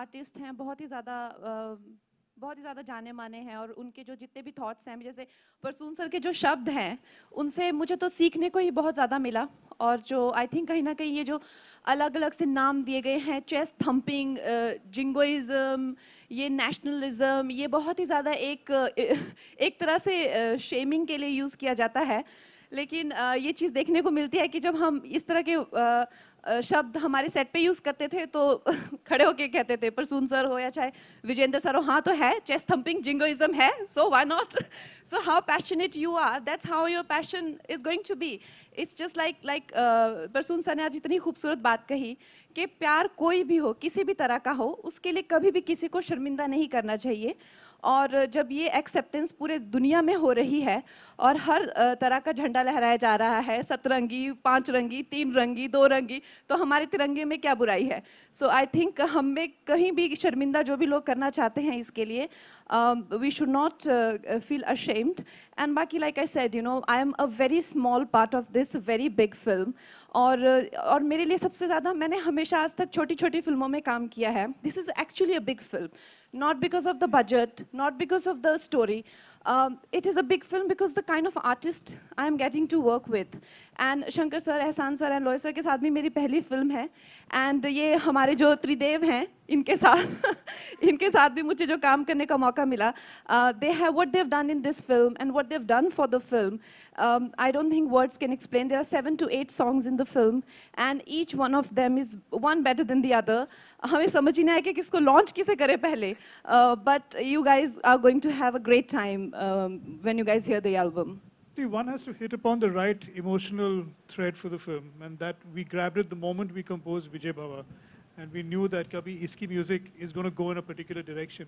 Artist हैं बहुत ही ज़्यादा बहुत ही ज़्यादा जाने माने हैं और उनके जो जितने भी थॉट्स हैं जैसे परसून सर के जो शब्द हैं उनसे मुझे तो सीखने को ही बहुत ज़्यादा मिला और जो आई थिंक कहीं ना कहीं ये जो अलग अलग से नाम दिए गए हैं चेस थम्पिंग जिंगोइज़म ये नेशनलिज्म ये बहुत ही ज़्यादा एक एक तरह से शेमिंग के लिए यूज़ किया जाता है लेकिन ये चीज़ देखने को मिलती है कि जब हम इस तरह के शब्द हमारे सेट पे यूज़ करते थे तो खड़े होके कहते थे परसून सर हो या चाहे विजेंद्र सर हो हाँ तो है चेस्ट थम्पिंग जिंगोइज्म है so why not so how passionate you are that's how your passion is going to be it's just like like Prasoon sir ने आज इतनी खूबसूरत बात कही कि प्यार कोई भी हो किसी भी तरह का हो उसके लिए कभी भी किसी को शर्मिंदा नहीं करना चाहिए और जब ये एक्सेप्टेंस पूरे दुनिया में हो रही है और हर तरह का झंडा लहराया जा रहा है सतरंगी पांच रंगी तीन रंगी दो रंगी तो हमारे तिरंगे में क्या बुराई है सो आई थिंक हमें कहीं भी शर्मिंदा जो भी लोग करना चाहते हैं इसके लिए um, we should not uh, uh, feel ashamed. And Baki, like I said, you know, I am a very small part of this very big film. और और मेरे लिए सबसे ज़्यादा मैंने हमेशा आज तक छोटी छोटी फिल्मों में काम किया है This is actually a big film, not because of the budget, not because of the story. Um, it is a big film because the kind of artist I am getting to work with. And Shankar sir, Ehsan sir and Lois sir के साथ भी मेरी पहली film है and ये हमारे जो त्रिदेव हैं इनके साथ इनके साथ भी मुझे जो काम करने का मौका मिला they have what they've done in this film and what they've done for the film I don't think words can explain there are seven to eight songs in the film and each one of them is one better than the other हमें समझ ही नहीं आया कि किसको launch किसे करें पहले but you guys are going to have a great time when you guys hear the album one has to hit upon the right emotional thread for the film, and that we grabbed it the moment we composed Vijay Bhava. And we knew that Kabhi Iski music is going to go in a particular direction.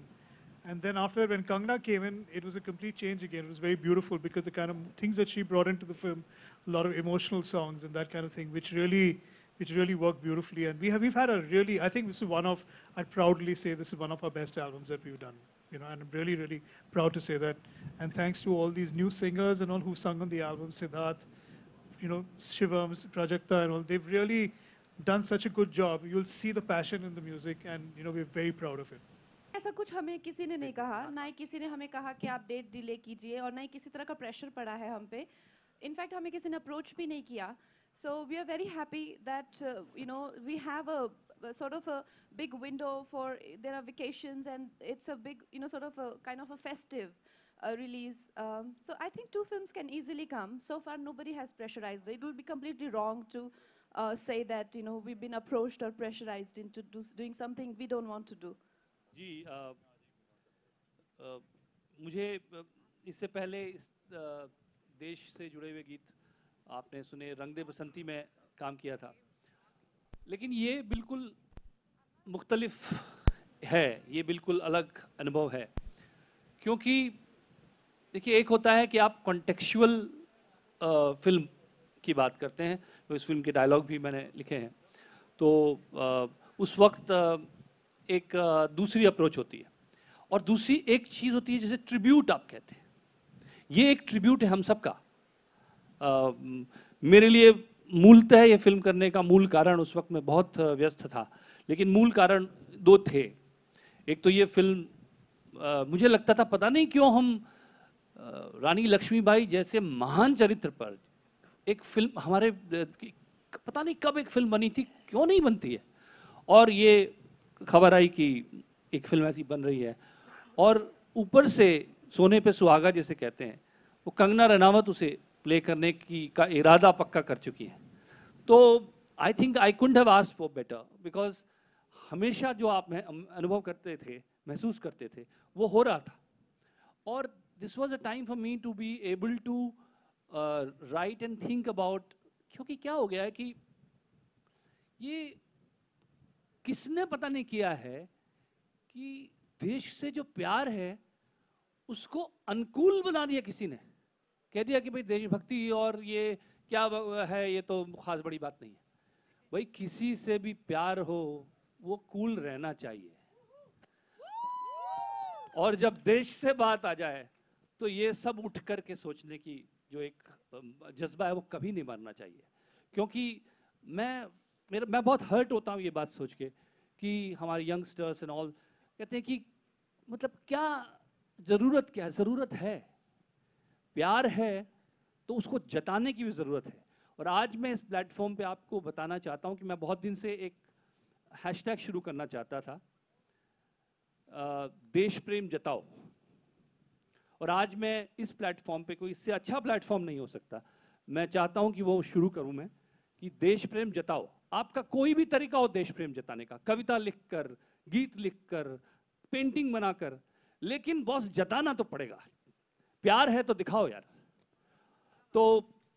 And then after, when Kangna came in, it was a complete change again. It was very beautiful because the kind of things that she brought into the film, a lot of emotional songs and that kind of thing, which really, which really worked beautifully. And we have, we've had a really, I think this is one of, I proudly say this is one of our best albums that we've done you know, and I'm really, really proud to say that. And thanks to all these new singers and all who sung on the album, Siddharth, you know, Shivam, Prajakta and all, they've really done such a good job. You'll see the passion in the music and, you know, we're very proud of it. ऐसा कुछ हमें किसी ने नहीं कहा ना ही किसी ने हमें कहा कि आप डेट डिले कीजिए और ना ही किसी तरह का प्रेशर पड़ा है हम पे इनफैक्ट हमें किसी ने अप्रोच भी नहीं किया so we are very happy that, uh, you know, we have a, a, sort of a big window for, there are vacations and it's a big, you know, sort of a kind of a festive uh, release. Um, so I think two films can easily come. So far nobody has pressurized. It would be completely wrong to uh, say that, you know, we've been approached or pressurized into do, doing something we don't want to do. जी मुझे इससे पहले इस देश से जुड़े हुए गीत आपने सुने रंग दे बसंती में काम किया था लेकिन ये बिल्कुल मुख्तलफ है ये बिल्कुल अलग अनुभव है क्योंकि देखिए एक होता है कि आप कॉन्टेक्चुअल फिल्म की बात करते हैं तो इस फिल्म के डायलॉग भी मैंने लिखे हैं तो आ, उस वक्त आ, एक आ, दूसरी अप्रोच होती है और दूसरी एक चीज़ होती है जिसे ट्रिब्यूट आप कहते हैं ये एक ट्रिब्यूट है हम सब का मेरे लिए मूलतः ये फिल्म करने का मूल कारण उस वक्त मैं बहुत व्यस्त था लेकिन मूल कारण दो थे एक तो ये फिल्म मुझे लगता था पता नहीं क्यों हम रानी लक्ष्मीबाई जैसे महान चरित्र पर एक फिल्म हमारे पता नहीं कब एक फिल्म बनी थी क्यों नहीं बनती है और ये खबर आई कि एक फिल्म ऐसी बन रही है और ऊपर से सोने पे सुहागा जैसे कहते हैं वो कंगना रनावत उसे प्ले करने की का इरादा पक्का कर चुकी है तो I think I could have ask for better because हमेशा जो आप अनुभव करते थे महसूस करते थे वो हो रहा था और this was a time for me to be able to write and think about क्योंकि क्या हो गया है कि ये किसने पता नहीं किया है कि देश से जो प्यार है उसको अनुकूल बना दिया किसी ने कह दिया कि भाई देशभक्ति और ये क्या है ये तो खास बड़ी बात नहीं है भाई किसी से भी प्यार हो वो कूल रहना चाहिए और जब देश से बात आ जाए तो ये सब उठ करके सोचने की जो एक जज्बा है वो कभी नहीं मानना चाहिए क्योंकि मैं मेरा मैं बहुत हर्ट होता हूँ ये बात सोच के कि हमारे यंगस्टर्स एंड ऑल कहते हैं कि मतलब क्या ज़रूरत क्या है ज़रूरत है प्यार है तो उसको जताने की भी ज़रूरत है और आज मैं इस प्लेटफॉर्म पे आपको बताना चाहता हूँ कि मैं बहुत दिन से एक हैशटैग शुरू करना चाहता था देश प्रेम जताओ और आज मैं इस प्लेटफॉर्म पे कोई इससे अच्छा प्लेटफॉर्म नहीं हो सकता मैं चाहता हूँ कि वो शुरू करूँ मैं कि देश प्रेम जताओ आपका कोई भी तरीका हो देश प्रेम जताने का कविता लिखकर गीत लिखकर पेंटिंग बनाकर लेकिन बॉस जताना तो पड़ेगा प्यार है तो दिखाओ यार तो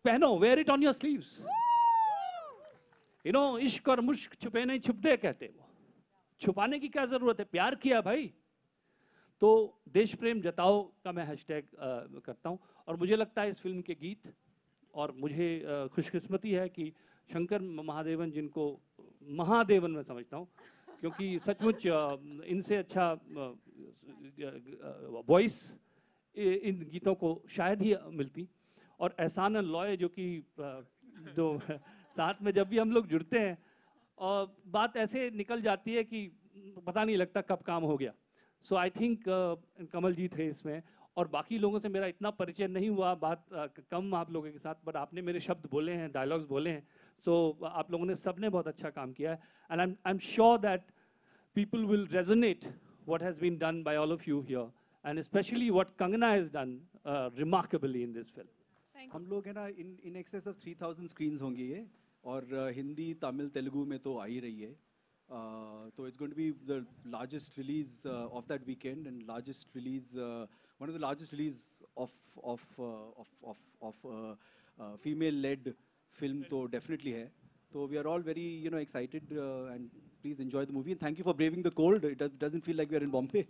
पहनो wear it on your sleeves you know इश्क और मुश्क छुपे नहीं छुपते कहते वो छुपाने की क्या जरूरत है प्यार किया भाई तो देश प्रेम जताओ का मैं हैशटैग करता हूँ और मुझे लगता है इस फिल्म के गीत और मुझे खुशकिस्मती है कि शंकर महादेवन जिनको महादेवन मैं समझता हूँ क्योंकि सचमुच इनसे अच्छा वॉइस इन गीतों को शायद ही मिलती और एहसान लॉय जो कि जो साथ में जब भी हम लोग जुड़ते हैं और बात ऐसे निकल जाती है कि पता नहीं लगता कब काम हो गया सो आई थिंक कमल जी थे इसमें और बाकी लोगों से मेरा इतना परिचय नहीं हुआ बात uh, कम आप लोगों के साथ बट आपने मेरे शब्द बोले हैं डायलॉग्स बोले हैं सो so, आप लोगों ने सब ने बहुत अच्छा काम किया है and I am sure that people will resonate what has been done by all of you here and especially what Kangana has done uh, remarkably in this film. Thank you. We are in, in excess of 3,000 screens. And uh, Hindi, Tamil, Telugu are coming. Uh, so it's going to be the largest release uh, of that weekend and largest release, uh, one of the largest releases of, of, of, of, female-led film to definitely hai. So we are all very you know, excited and please enjoy the movie. And thank you for braving the cold. It doesn't feel like we are in Bombay.